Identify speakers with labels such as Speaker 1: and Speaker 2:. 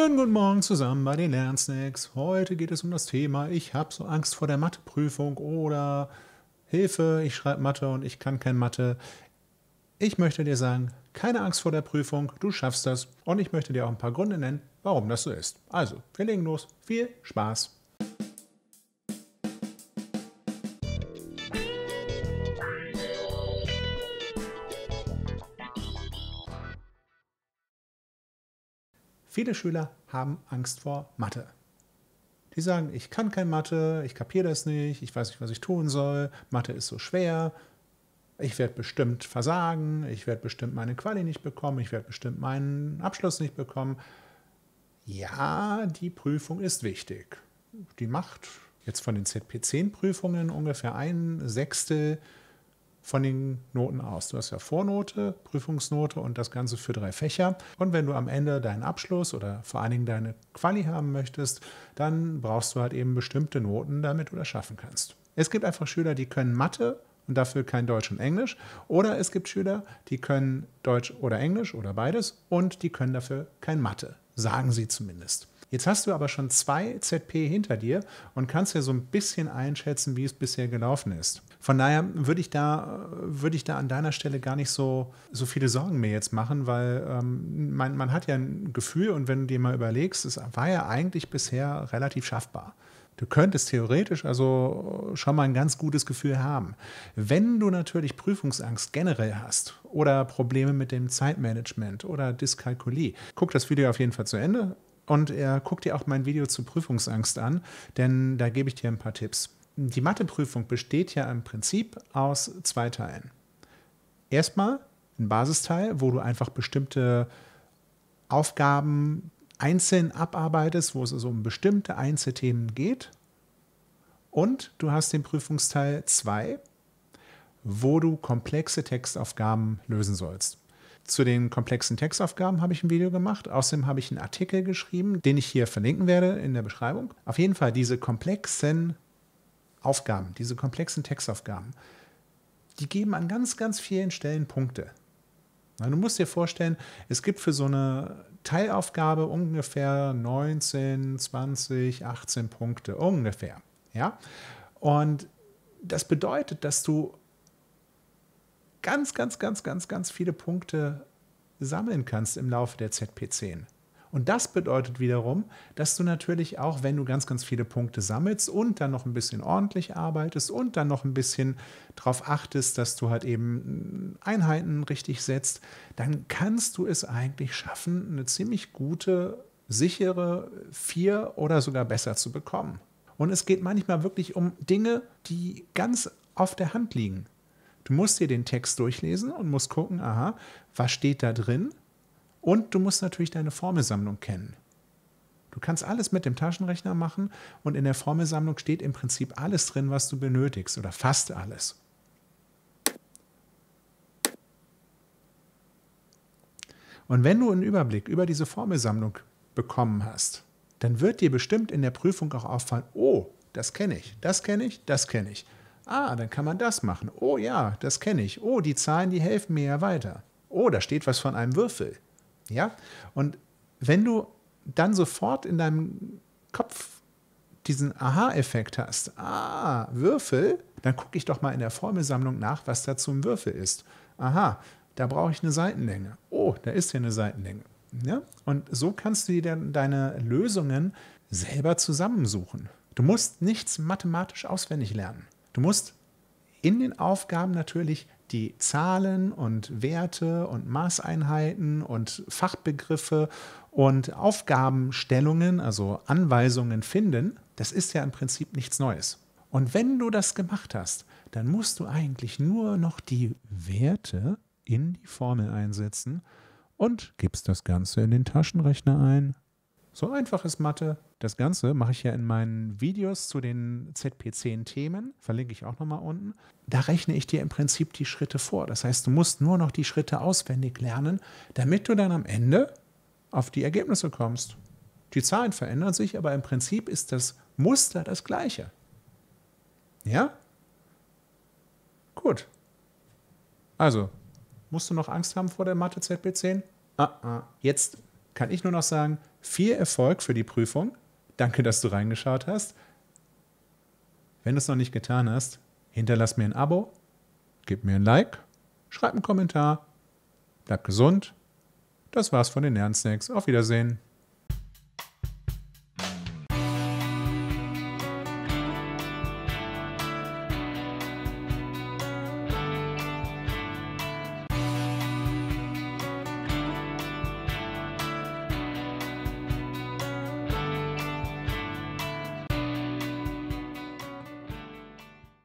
Speaker 1: Schönen guten Morgen zusammen bei den Lernsnacks. Heute geht es um das Thema, ich habe so Angst vor der Matheprüfung oder Hilfe, ich schreibe Mathe und ich kann kein Mathe. Ich möchte dir sagen, keine Angst vor der Prüfung, du schaffst das und ich möchte dir auch ein paar Gründe nennen, warum das so ist. Also, wir legen los. Viel Spaß! Viele Schüler haben Angst vor Mathe. Die sagen, ich kann kein Mathe, ich kapiere das nicht, ich weiß nicht, was ich tun soll, Mathe ist so schwer, ich werde bestimmt versagen, ich werde bestimmt meine Quali nicht bekommen, ich werde bestimmt meinen Abschluss nicht bekommen. Ja, die Prüfung ist wichtig. Die macht jetzt von den ZP10-Prüfungen ungefähr ein Sechstel von den Noten aus. Du hast ja Vornote, Prüfungsnote und das Ganze für drei Fächer. Und wenn du am Ende deinen Abschluss oder vor allen Dingen deine Quali haben möchtest, dann brauchst du halt eben bestimmte Noten, damit du das schaffen kannst. Es gibt einfach Schüler, die können Mathe und dafür kein Deutsch und Englisch. Oder es gibt Schüler, die können Deutsch oder Englisch oder beides und die können dafür kein Mathe, sagen sie zumindest. Jetzt hast du aber schon zwei ZP hinter dir und kannst ja so ein bisschen einschätzen, wie es bisher gelaufen ist. Von daher würde ich da, würde ich da an deiner Stelle gar nicht so, so viele Sorgen mir jetzt machen, weil ähm, man, man hat ja ein Gefühl und wenn du dir mal überlegst, es war ja eigentlich bisher relativ schaffbar. Du könntest theoretisch also schon mal ein ganz gutes Gefühl haben. Wenn du natürlich Prüfungsangst generell hast oder Probleme mit dem Zeitmanagement oder Dyskalkulie, guck das Video auf jeden Fall zu Ende und äh, guck dir auch mein Video zu Prüfungsangst an, denn da gebe ich dir ein paar Tipps die Matheprüfung besteht ja im Prinzip aus zwei Teilen. Erstmal ein Basisteil, wo du einfach bestimmte Aufgaben einzeln abarbeitest, wo es also um bestimmte Einzelthemen geht. Und du hast den Prüfungsteil 2, wo du komplexe Textaufgaben lösen sollst. Zu den komplexen Textaufgaben habe ich ein Video gemacht. Außerdem habe ich einen Artikel geschrieben, den ich hier verlinken werde in der Beschreibung. Auf jeden Fall, diese komplexen Aufgaben, diese komplexen Textaufgaben, die geben an ganz, ganz vielen Stellen Punkte. du musst dir vorstellen, es gibt für so eine Teilaufgabe ungefähr 19, 20, 18 Punkte, ungefähr. Ja? Und das bedeutet, dass du ganz, ganz, ganz, ganz, ganz viele Punkte sammeln kannst im Laufe der ZP10. Und das bedeutet wiederum, dass du natürlich auch, wenn du ganz, ganz viele Punkte sammelst und dann noch ein bisschen ordentlich arbeitest und dann noch ein bisschen darauf achtest, dass du halt eben mm, Einheiten richtig setzt, dann kannst du es eigentlich schaffen, eine ziemlich gute, sichere vier oder sogar besser zu bekommen. Und es geht manchmal wirklich um Dinge, die ganz auf der Hand liegen. Du musst dir den Text durchlesen und musst gucken, aha, was steht da drin? Und du musst natürlich deine Formelsammlung kennen. Du kannst alles mit dem Taschenrechner machen und in der Formelsammlung steht im Prinzip alles drin, was du benötigst oder fast alles. Und wenn du einen Überblick über diese Formelsammlung bekommen hast, dann wird dir bestimmt in der Prüfung auch auffallen, oh, das kenne ich, das kenne ich, das kenne ich. Ah, dann kann man das machen. Oh ja, das kenne ich. Oh, die Zahlen, die helfen mir ja weiter. Oh, da steht was von einem Würfel. Ja? Und wenn du dann sofort in deinem Kopf diesen Aha-Effekt hast, ah, Würfel, dann gucke ich doch mal in der Formelsammlung nach, was da zum Würfel ist. Aha, da brauche ich eine Seitenlänge. Oh, da ist hier eine Seitenlänge. Ja? Und so kannst du dir dann deine Lösungen selber zusammensuchen. Du musst nichts mathematisch auswendig lernen. Du musst in den Aufgaben natürlich die Zahlen und Werte und Maßeinheiten und Fachbegriffe und Aufgabenstellungen, also Anweisungen finden, das ist ja im Prinzip nichts Neues. Und wenn du das gemacht hast, dann musst du eigentlich nur noch die Werte in die Formel einsetzen und gibst das Ganze in den Taschenrechner ein. So einfach ist Mathe. Das Ganze mache ich ja in meinen Videos zu den ZP10-Themen, verlinke ich auch nochmal unten. Da rechne ich dir im Prinzip die Schritte vor. Das heißt, du musst nur noch die Schritte auswendig lernen, damit du dann am Ende auf die Ergebnisse kommst. Die Zahlen verändern sich, aber im Prinzip ist das Muster das gleiche. Ja? Gut. Also, musst du noch Angst haben vor der Mathe ZP10? Ah, ah. Jetzt kann ich nur noch sagen, viel Erfolg für die Prüfung. Danke, dass du reingeschaut hast. Wenn du es noch nicht getan hast, hinterlass mir ein Abo, gib mir ein Like, schreib einen Kommentar. Bleib gesund. Das war's von den Lernsnacks. Auf Wiedersehen.